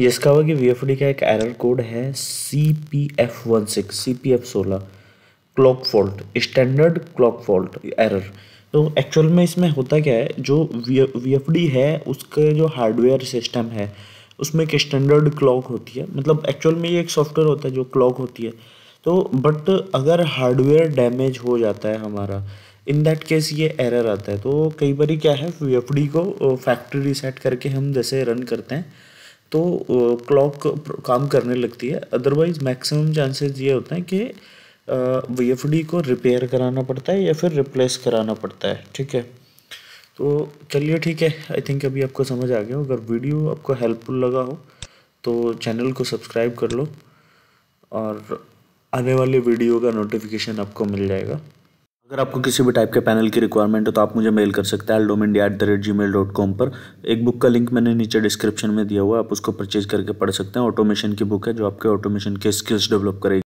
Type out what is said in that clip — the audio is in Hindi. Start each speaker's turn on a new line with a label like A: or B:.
A: ये इसका हुआ कि वी का एक एरर कोड है C P F one six C P F सोलह clock fault standard clock fault error तो एक्चुअल में इसमें होता क्या है जो वी एफ डी है उसके जो हार्डवेयर सिस्टम है उसमें एक स्टैंडर्ड क्लॉक होती है मतलब एक्चुअल में ये एक सॉफ्टवेयर होता है जो क्लॉक होती है तो बट अगर हार्डवेयर डैमेज हो जाता है हमारा इन दैट केस ये एरर आता है तो कई बार क्या है वी एफ डी को फैक्ट्री रिसेट करके हम जैसे रन करते हैं तो क्लॉक काम करने लगती है अदरवाइज मैक्सिमम चांसेस ये होते हैं कि वी एफ डी को रिपेयर कराना पड़ता है या फिर रिप्लेस कराना पड़ता है ठीक है तो चलिए ठीक है आई थिंक अभी आपको समझ आ गया अगर वीडियो आपको हेल्पफुल लगा हो तो चैनल को सब्सक्राइब कर लो और आने वाले वीडियो का नोटिफिकेशन आपको मिल जाएगा अगर आपको किसी भी टाइप के पैनल की रिक्वायरमेंट हो तो आप मुझे मेल कर सकते हैं एल्डोम India at the rate G mail dot com पर एक बुक का लिंक मैंने नीचे डिस्क्रिप्शन में दिया हुआ है आप उसको परचेज करके पढ़ सकते हैं ऑटोमेशन की बुक है जो आपके ऑटोमेशन के स्किल्स डेवलप करेगी